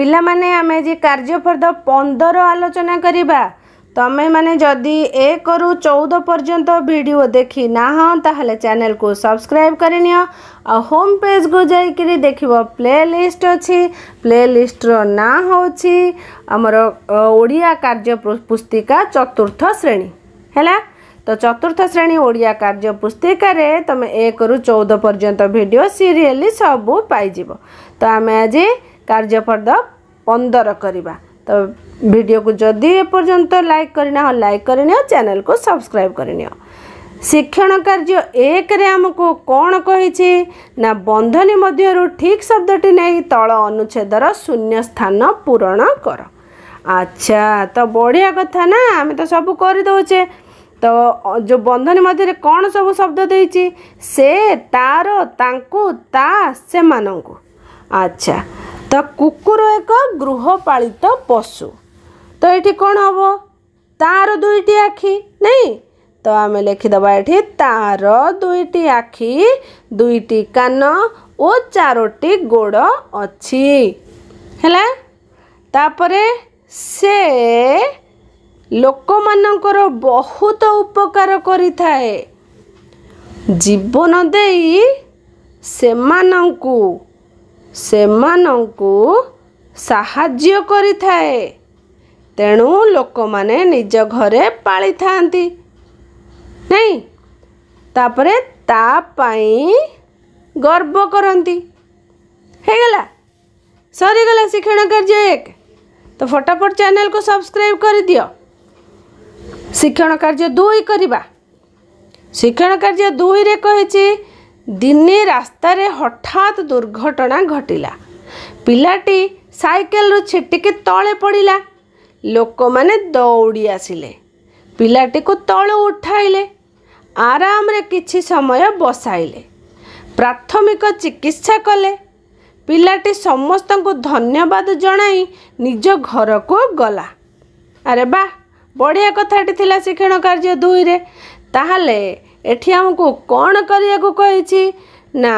ପିଲାମାନେ ଆମେ ଆଜି କାର୍ଯ୍ୟ ଫର୍ଦ୍ଦ ପନ୍ଦର ଆଲୋଚନା କରିବା ତମେମାନେ ଯଦି ଏକରୁ ଚଉଦ ପର୍ଯ୍ୟନ୍ତ ଭିଡ଼ିଓ ଦେଖିନାହଁ ତାହେଲେ ଚ୍ୟାନେଲକୁ ସବସ୍କ୍ରାଇବ୍ କରିନିଅ ଆଉ ହୋମ୍ ପେଜ୍କୁ ଯାଇକରି ଦେଖିବ ପ୍ଲେ ଲିଷ୍ଟ ଅଛି ପ୍ଲେ ଲିଷ୍ଟର ନାଁ ହେଉଛି ଆମର ଓଡ଼ିଆ କାର୍ଯ୍ୟ ପୁସ୍ତିକା ଚତୁର୍ଥ ଶ୍ରେଣୀ ହେଲା ତ ଚତୁର୍ଥ ଶ୍ରେଣୀ ଓଡ଼ିଆ କାର୍ଯ୍ୟ ପୁସ୍ତିକାରେ ତୁମେ ଏକରୁ ଚଉଦ ପର୍ଯ୍ୟନ୍ତ ଭିଡ଼ିଓ ସିରିଏଲି ସବୁ ପାଇଯିବ ତ ଆମେ ଆଜି କାର୍ଯ୍ୟପଦ ପନ୍ଦର କରିବା ତ ଭିଡ଼ିଓକୁ ଯଦି ଏପର୍ଯ୍ୟନ୍ତ ଲାଇକ୍ କରିନିଅ ହଁ ଲାଇକ୍ କରିନିଅ ଚ୍ୟାନେଲ୍କୁ ସବସ୍କ୍ରାଇବ୍ କରିନିଅ ଶିକ୍ଷଣ କାର୍ଯ୍ୟ ଏକରେ ଆମକୁ କ'ଣ କହିଛି ନା ବନ୍ଧନୀ ମଧ୍ୟରୁ ଠିକ୍ ଶବ୍ଦଟି ନେଇ ତଳ ଅନୁଚ୍ଛେଦର ଶୂନ୍ୟ ସ୍ଥାନ ପୂରଣ କର ଆଚ୍ଛା ତ ବଢ଼ିଆ କଥା ନା ଆମେ ତ ସବୁ କରିଦେଉଛେ ତ ଯେଉଁ ବନ୍ଧନୀ ମଧ୍ୟରେ କ'ଣ ସବୁ ଶବ୍ଦ ଦେଇଛି ସେ ତାର ତାଙ୍କୁ ତା ସେମାନଙ୍କୁ ଆଚ୍ଛା ତ କୁକୁର ଏକ ଗୃହପାଳିତ ପଶୁ ତ ଏଠି କ'ଣ ହେବ ତା'ର ଦୁଇଟି ଆଖି ନାଇଁ ତ ଆମେ ଲେଖିଦେବା ଏଠି ତା'ର ଦୁଇଟି ଆଖି ଦୁଇଟି କାନ ଓ ଚାରୋଟି ଗୋଡ଼ ଅଛି ହେଲା ତାପରେ ସେ ଲୋକମାନଙ୍କର ବହୁତ ଉପକାର କରିଥାଏ ଜୀବନ ଦେଇ ସେମାନଙ୍କୁ ସେମାନଙ୍କୁ ସାହାଯ୍ୟ କରିଥାଏ ତେଣୁ ଲୋକମାନେ ନିଜ ଘରେ ପାଳିଥାନ୍ତି ନାଇଁ ତାପରେ ତା ପାଇଁ ଗର୍ବ କରନ୍ତି ହେଇଗଲା ସରିଗଲା ଶିକ୍ଷଣ କାର୍ଯ୍ୟ ଏକ ତ ଫଟାଫଟ ଚ୍ୟାନେଲକୁ ସବସ୍କ୍ରାଇବ୍ କରିଦିଅ ଶିକ୍ଷଣ କାର୍ଯ୍ୟ ଦୁଇ କରିବା ଶିକ୍ଷଣ କାର୍ଯ୍ୟ ଦୁଇରେ କହିଛି ଦିନେ ରାସ୍ତାରେ ହଠାତ୍ ଦୁର୍ଘଟଣା ଘଟିଲା ପିଲାଟି ସାଇକେଲରୁ ଛିଟିକି ତଳେ ପଡ଼ିଲା ଲୋକମାନେ ଦୌଡ଼ି ଆସିଲେ ପିଲାଟିକୁ ତଳୁ ଉଠାଇଲେ ଆରାମରେ କିଛି ସମୟ ବସାଇଲେ ପ୍ରାଥମିକ ଚିକିତ୍ସା କଲେ ପିଲାଟି ସମସ୍ତଙ୍କୁ ଧନ୍ୟବାଦ ଜଣାଇ ନିଜ ଘରକୁ ଗଲା ଆରେ ବା ବଢ଼ିଆ କଥାଟି ଥିଲା ଶିକ୍ଷଣ କାର୍ଯ୍ୟ ଦୁଇରେ ତାହେଲେ ଏଠି ଆମକୁ କ'ଣ କରିବାକୁ କହିଛି ନା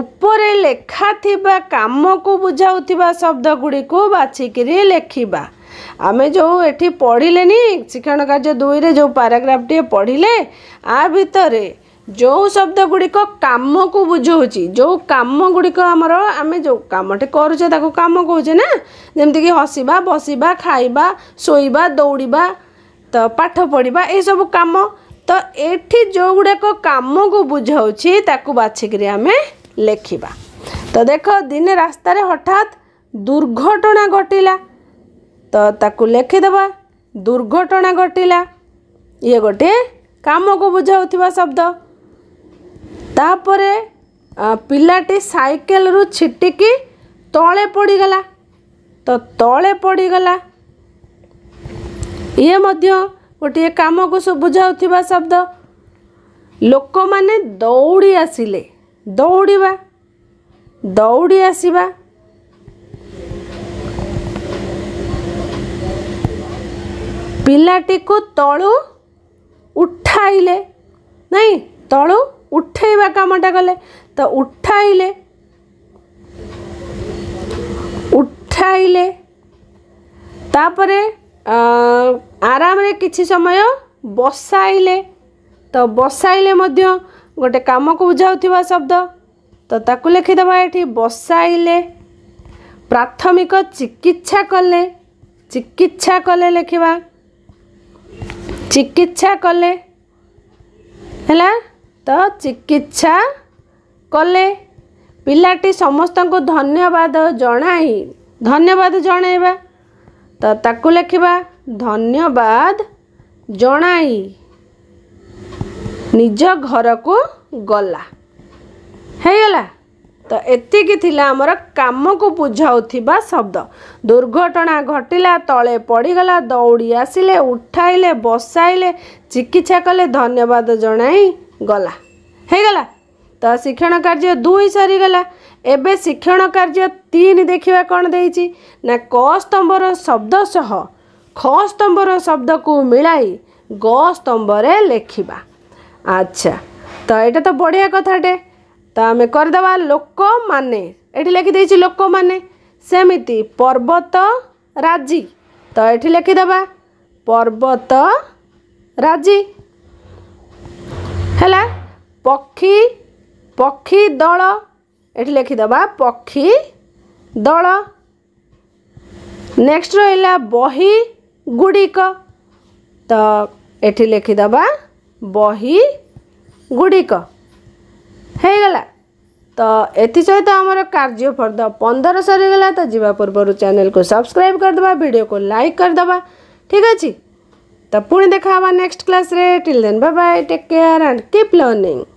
ଉପରେ ଲେଖାଥିବା କାମକୁ ବୁଝାଉଥିବା ଶବ୍ଦ ଗୁଡ଼ିକୁ ବାଛିକିରି ଲେଖିବା ଆମେ ଯେଉଁ ଏଠି ପଢ଼ିଲେନି ଶିକ୍ଷଣ କାର୍ଯ୍ୟ ଦୁଇରେ ଯେଉଁ ପାରାଗ୍ରାଫ୍ଟିଏ ପଢ଼ିଲେ ଆ ଭିତରେ ଯେଉଁ ଶବ୍ଦ ଗୁଡ଼ିକ କାମକୁ ବୁଝାଉଛି ଯେଉଁ କାମ ଗୁଡ଼ିକ ଆମର ଆମେ ଯେଉଁ କାମଟେ କରୁଛେ ତାକୁ କାମ କହୁଛେ ନା ଯେମିତିକି ହସିବା ବସିବା ଖାଇବା ଶୋଇବା ଦୌଡ଼ିବା ତ ପାଠ ପଢ଼ିବା ଏସବୁ କାମ ତ ଏଠି ଯେଉଁ ଗୁଡ଼ାକ କାମକୁ ବୁଝାଉଛି ତାକୁ ବାଛିକିରି ଆମେ ଲେଖିବା ତ ଦେଖ ଦିନେ ରାସ୍ତାରେ ହଠାତ୍ ଦୁର୍ଘଟଣା ଘଟିଲା ତ ତାକୁ ଲେଖିଦେବା ଦୁର୍ଘଟଣା ଘଟିଲା ଇଏ ଗୋଟିଏ କାମକୁ ବୁଝାଉଥିବା ଶବ୍ଦ ତାପରେ ପିଲାଟି ସାଇକେଲରୁ ଛିଟିକି ତଳେ ପଡ଼ିଗଲା ତ ତଳେ ପଡ଼ିଗଲା ଇଏ ମଧ୍ୟ ଗୋଟିଏ କାମକୁ ବୁଝାଉଥିବା ଶବ୍ଦ ଲୋକମାନେ ଦୌଡ଼ି ଆସିଲେ ଦୌଡ଼ିବା ଦୌଡ଼ି ଆସିବା ପିଲାଟିକୁ ତଳୁ ଉଠାଇଲେ ନାଇଁ ତଳୁ ଉଠେଇବା କାମଟା କଲେ ତ ଉଠାଇଲେ ଉଠାଇଲେ ତାପରେ ଆରାମରେ କିଛି ସମୟ ବସାଇଲେ ତ ବସାଇଲେ ମଧ୍ୟ ଗୋଟେ କାମକୁ ବୁଝାଉଥିବା ଶବ୍ଦ ତ ତାକୁ ଲେଖିଦେବା ଏଠି ବସାଇଲେ ପ୍ରାଥମିକ ଚିକିତ୍ସା କଲେ ଚିକିତ୍ସା କଲେ ଲେଖିବା ଚିକିତ୍ସା କଲେ ହେଲା ତ ଚିକିତ୍ସା କଲେ ପିଲାଟି ସମସ୍ତଙ୍କୁ ଧନ୍ୟବାଦ ଜଣାଇ ଧନ୍ୟବାଦ ଜଣାଇବା त लेखिबा धन्यवाद जणाई निज घरको गला है त यतिकिति बुझाउँदा शब्द दुर्घटना घटिला घटला तिगला दौडी आसिले उठाइले बसैले चिकित्सा कले धन्यवाद जणाई गला है त शिक्षण कार्य दुई सरिगला ଏବେ ଶିକ୍ଷଣ କାର୍ଯ୍ୟ ତିନି ଦେଖିବା କ'ଣ ଦେଇଛି ନା କ ସ୍ତମ୍ଭର ଶବ୍ଦ ସହ ଖ ସ୍ତମ୍ଭର ଶବ୍ଦକୁ ମିଳାଇ ଗ ସ୍ତମ୍ଭରେ ଲେଖିବା ଆଚ୍ଛା ତ ଏଇଟା ତ ବଢ଼ିଆ କଥାଟେ ତ ଆମେ କରିଦେବା ଲୋକମାନେ ଏଠି ଲେଖିଦେଇଛି ଲୋକମାନେ ସେମିତି ପର୍ବତ ରାଜି ତ ଏଠି ଲେଖିଦେବା ପର୍ବତ ରାଜି ହେଲା ପକ୍ଷୀ ପକ୍ଷୀ ଦଳ ଏଠି ଲେଖିଦେବା ପକ୍ଷୀ ଦଳ ନେକ୍ସଟ ରହିଲା ବହି ଗୁଡ଼ିକ ତ ଏଠି ଲେଖିଦେବା ବହି ଗୁଡ଼ିକ ହେଇଗଲା ତ ଏଥିସହିତ ଆମର କାର୍ଯ୍ୟ ଫର୍ଦ୍ଦ ପନ୍ଦର ସରିଗଲା ତ ଯିବା ପୂର୍ବରୁ ଚ୍ୟାନେଲକୁ ସବସ୍କ୍ରାଇବ୍ କରିଦେବା ଭିଡ଼ିଓକୁ ଲାଇକ୍ କରିଦେବା ଠିକ୍ ଅଛି ତ ପୁଣି ଦେଖା ହେବା ନେକ୍ସଟ କ୍ଲାସ୍ରେ till then bye take care and keep learning